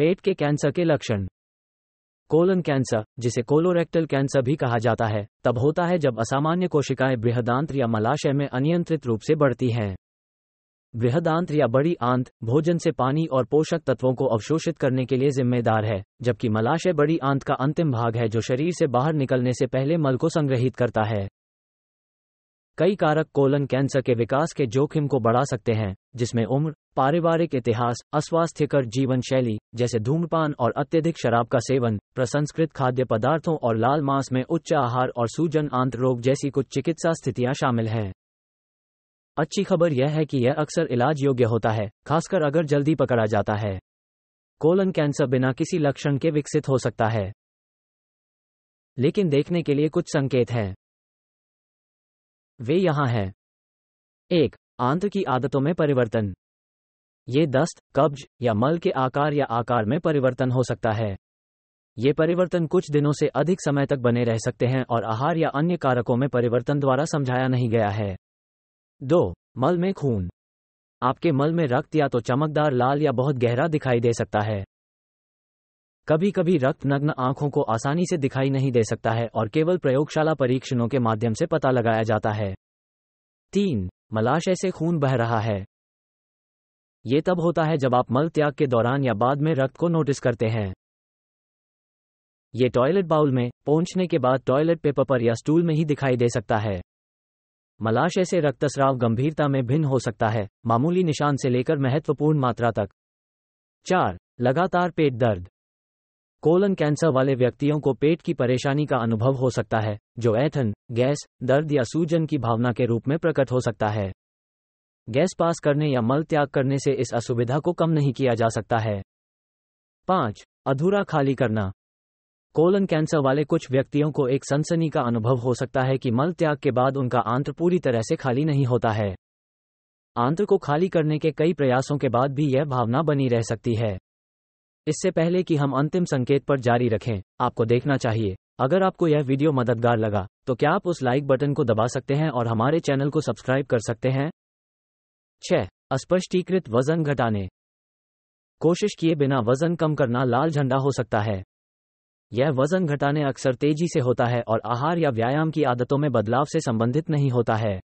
पेट के कैंसर के लक्षण कोलन कैंसर जिसे कोलोरेक्टल कैंसर भी कहा जाता है तब होता है जब असामान्य कोशिकाएं बृहदांत या मलाशय में अनियंत्रित रूप से बढ़ती हैं बृहदांत या बड़ी आंत भोजन से पानी और पोषक तत्वों को अवशोषित करने के लिए जिम्मेदार है जबकि मलाशय बड़ी आंत का अंतिम भाग है जो शरीर से बाहर निकलने से पहले मल को संग्रहित करता है कई कारक कोलन कैंसर के विकास के जोखिम को बढ़ा सकते हैं जिसमें उम्र पारिवारिक इतिहास अस्वास्थ्यकर जीवन शैली जैसे धूम्रपान और अत्यधिक शराब का सेवन प्रसंस्कृत खाद्य पदार्थों और लाल मांस में उच्च आहार और सूजन आंत रोग जैसी कुछ चिकित्सा स्थितियां शामिल हैं अच्छी खबर यह है कि यह अक्सर इलाज योग्य होता है खासकर अगर जल्दी पकड़ा जाता है कोलन कैंसर बिना किसी लक्षण के विकसित हो सकता है लेकिन देखने के लिए कुछ संकेत हैं वे यहां हैं एक आंत की आदतों में परिवर्तन ये दस्त कब्ज या मल के आकार या आकार में परिवर्तन हो सकता है ये परिवर्तन कुछ दिनों से अधिक समय तक बने रह सकते हैं और आहार या अन्य कारकों में परिवर्तन द्वारा समझाया नहीं गया है दो मल में खून आपके मल में रक्त या तो चमकदार लाल या बहुत गहरा दिखाई दे सकता है कभी कभी रक्त नग्न आंखों को आसानी से दिखाई नहीं दे सकता है और केवल प्रयोगशाला परीक्षणों के माध्यम से पता लगाया जाता है तीन मलाश ऐसे खून बह रहा है ये तब होता है जब आप मल त्याग के दौरान या बाद में रक्त को नोटिस करते हैं ये टॉयलेट बाउल में पहुंचने के बाद टॉयलेट पेपर पर या स्टूल में ही दिखाई दे सकता है मलाश ऐसे रक्तस्राव गंभीरता में भिन्न हो सकता है मामूली निशान से लेकर महत्वपूर्ण मात्रा तक चार लगातार पेट दर्द कोलन कैंसर वाले व्यक्तियों को पेट की परेशानी का अनुभव हो सकता है जो ऐथन गैस दर्द या सूजन की भावना के रूप में प्रकट हो सकता है गैस पास करने या मल त्याग करने से इस असुविधा को कम नहीं किया जा सकता है पांच अधूरा खाली करना कोलन कैंसर वाले कुछ व्यक्तियों को एक सनसनी का अनुभव हो सकता है कि मल त्याग के बाद उनका आंत्र पूरी तरह से खाली नहीं होता है आंत्र को खाली करने के कई प्रयासों के बाद भी यह भावना बनी रह सकती है इससे पहले कि हम अंतिम संकेत पर जारी रखें आपको देखना चाहिए अगर आपको यह वीडियो मददगार लगा तो क्या आप उस लाइक बटन को दबा सकते हैं और हमारे चैनल को सब्सक्राइब कर सकते हैं छह अस्पष्टीकृत वजन घटाने कोशिश किए बिना वजन कम करना लाल झंडा हो सकता है यह वजन घटाने अक्सर तेजी से होता है और आहार या व्यायाम की आदतों में बदलाव से संबंधित नहीं होता है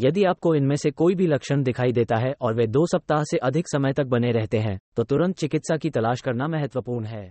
यदि आपको इनमें से कोई भी लक्षण दिखाई देता है और वे दो सप्ताह से अधिक समय तक बने रहते हैं तो तुरंत चिकित्सा की तलाश करना महत्वपूर्ण है